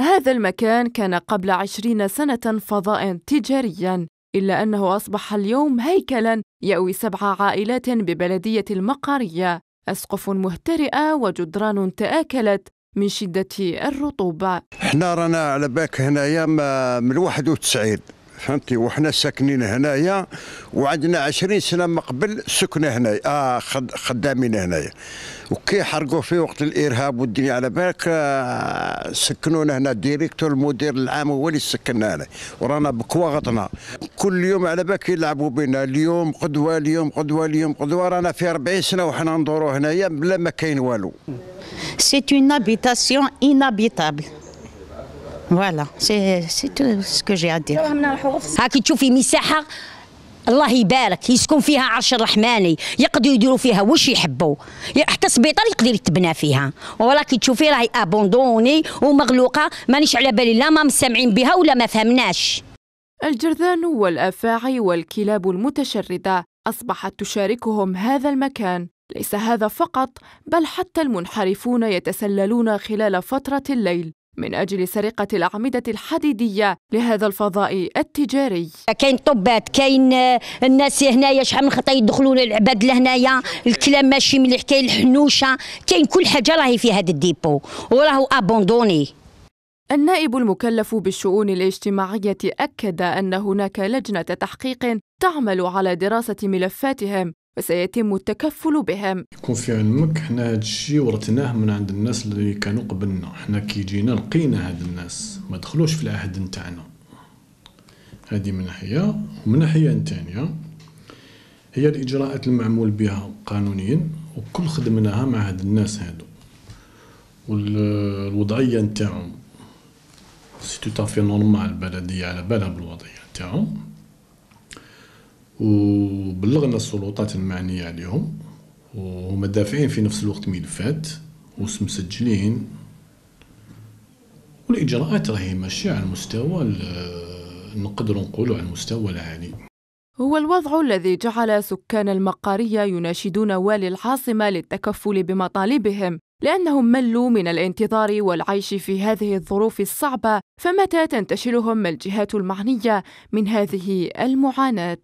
هذا المكان كان قبل عشرين سنة فضاء تجاريا إلا أنه أصبح اليوم هيكلا يأوي سبع عائلات ببلدية المقارية أسقف مهترئة وجدران تآكلت من شدة الرطوبة احنا رانا على باك هنايا آه، من 91 فهمتي وحنا ساكنين هنايا وعندنا 20 سنه من قبل سكنه هنايا اه خد خدامين هنايا وكي حرقوا في وقت الارهاب والدنيا على بالك آه سكنونا هنا ديريكتور المدير العام هو اللي سكننا هنا ورانا بكواغطنا كل يوم على بالك يلعبوا بنا اليوم قدوه اليوم قدوه اليوم قدوه رانا في 40 سنه وحنا ندوروا هنايا بلا ما كاين والو سيت اون هابيتاسيون انابيتابل فوالا سي سي تو سكو جي ادير هاكي تشوفي مساحه الله يبارك يسكن فيها عرش الرحماني يقدروا يديروا فيها واش يحبوا حتى سبيطار يقدر يتبنى فيها ولكن تشوفي راهي ابوندوني ومغلوقه مانيش على بالي لا ما مستمعين بها ولا ما فهمناش الجرذان والافاعي والكلاب المتشرده اصبحت تشاركهم هذا المكان ليس هذا فقط بل حتى المنحرفون يتسللون خلال فتره الليل من أجل سرقة الأعمدة الحديدية لهذا الفضاء التجاري كاين طبات كاين آه، الناس هنايا شحال من خطا يدخلوا العباد لهنايا الكلام ماشي مليح كاين الحنوشة كاين كل حاجة راهي في هذا الديبو وراهو أبوندوني النائب المكلف بالشؤون الاجتماعية أكد أن هناك لجنة تحقيق تعمل على دراسة ملفاتهم وسيتم التكفل بهم يكون في علمك حنا هذا الشيء ورثناه من عند الناس اللي كانوا قبلنا حنا كي جينا لقينا هاد الناس ما دخلوش في العهد نتاعنا هذه من ناحيه ومن ناحيه ثانيه هي الاجراءات المعمول بها قانونيا وكل خدمناها مع هاد الناس هادو والوضعيه نتاعهم سي تو نورمال البلديه على بالها بالوضعيه نتاعهم وبلغنا السلطات المعنية عليهم وهم دافعين في نفس الوقت ملفات ومسجلين والإجراءات راهي ماشية على المستوى نقدر نقولوا على المستوى العالي هو الوضع الذي جعل سكان المقارية يناشدون والي العاصمة للتكفل بمطالبهم لأنهم ملوا من الانتظار والعيش في هذه الظروف الصعبة فمتى تنتشلهم الجهات المعنية من هذه المعاناة؟